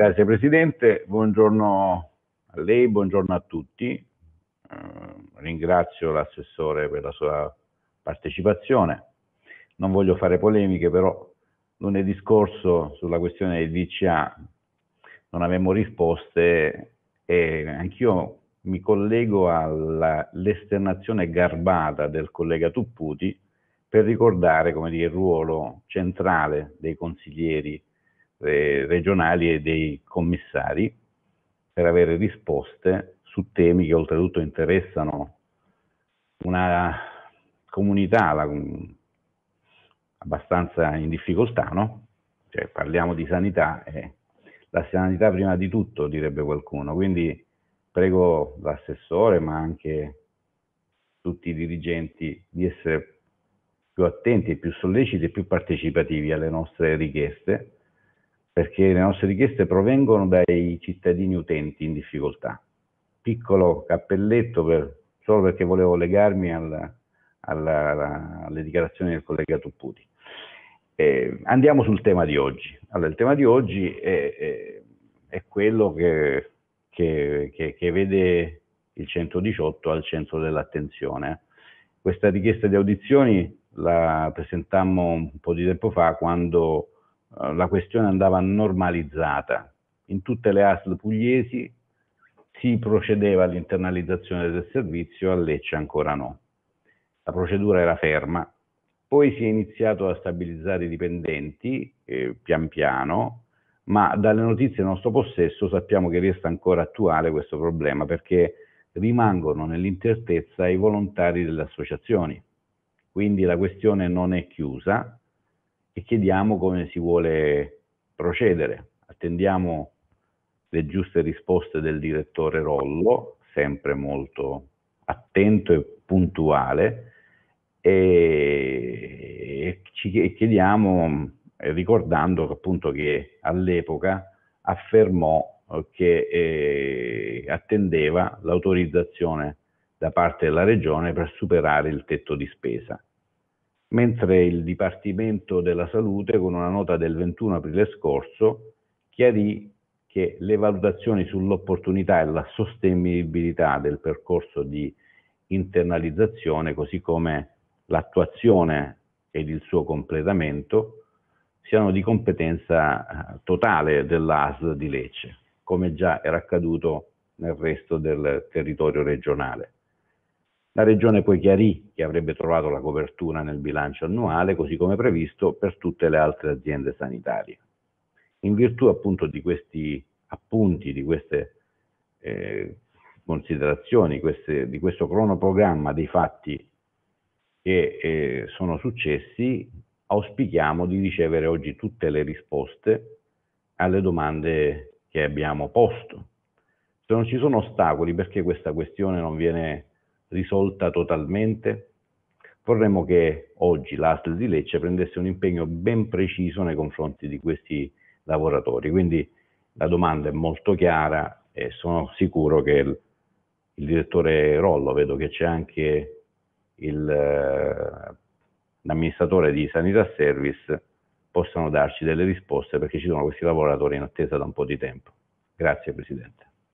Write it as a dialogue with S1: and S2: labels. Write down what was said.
S1: Grazie Presidente, buongiorno a lei, buongiorno a tutti. Eh, ringrazio l'assessore per la sua partecipazione. Non voglio fare polemiche, però lunedì scorso sulla questione del DCA non avevamo risposte e anch'io mi collego all'esternazione garbata del collega Tupputi per ricordare dire, il ruolo centrale dei consiglieri eh, regionali e dei commissari per avere risposte su temi che oltretutto interessano una comunità la, mm, abbastanza in difficoltà, no? Cioè, parliamo di sanità e la sanità prima di tutto, direbbe qualcuno. Quindi prego l'assessore, ma anche tutti i dirigenti di essere più attenti, più solleciti e più partecipativi alle nostre richieste perché le nostre richieste provengono dai cittadini utenti in difficoltà. Piccolo cappelletto per, solo perché volevo legarmi al, alla, alla, alle dichiarazioni del collega Tupputi. Eh, andiamo sul tema di oggi. Allora, il tema di oggi è, è, è quello che, che, che, che, vede il 118 al centro dell'attenzione. Questa richiesta di audizioni la presentammo un po' di tempo fa quando eh, la questione andava normalizzata. In tutte le ASL pugliesi si procedeva all'internalizzazione del servizio, a Lecce ancora no. La procedura era ferma, poi si è iniziato a stabilizzare i dipendenti eh, pian piano, ma dalle notizie in nostro possesso sappiamo che resta ancora attuale questo problema perché rimangono nell'incertezza i volontari delle associazioni. Quindi la questione non è chiusa, e chiediamo come si vuole procedere. Attendiamo le giuste risposte del direttore Rollo, sempre molto attento e puntuale, e ci chiediamo, eh, ricordando appunto che all'epoca affermò eh, che eh, attendeva l'autorizzazione da parte della Regione per superare il tetto di spesa mentre il Dipartimento della Salute, con una nota del 21 aprile scorso, chiarì che le valutazioni sull'opportunità e la sostenibilità del percorso di internalizzazione, così come l'attuazione ed il suo completamento, siano di competenza eh, totale dell'ASL di Lecce, come già era accaduto nel resto del territorio regionale. La Regione poi chiarì che avrebbe trovato la copertura nel bilancio annuale, così come previsto per tutte le altre aziende sanitarie. In virtù appunto di questi appunti, di queste eh, considerazioni, queste, di questo cronoprogramma dei fatti che eh, sono successi, auspichiamo di ricevere oggi tutte le risposte alle domande che abbiamo posto. Se non ci sono ostacoli, perché questa questione non viene risolta totalmente? Vorremmo che oggi l'ASL di Lecce prendesse un impegno ben preciso nei confronti di questi lavoratori. Quindi la domanda è molto chiara e sono sicuro che il, il direttore Rollo, vedo che c'è anche eh, l'amministratore di Sanità Service, possano darci delle risposte perché ci sono questi lavoratori in attesa da un po' di tempo. Grazie Presidente.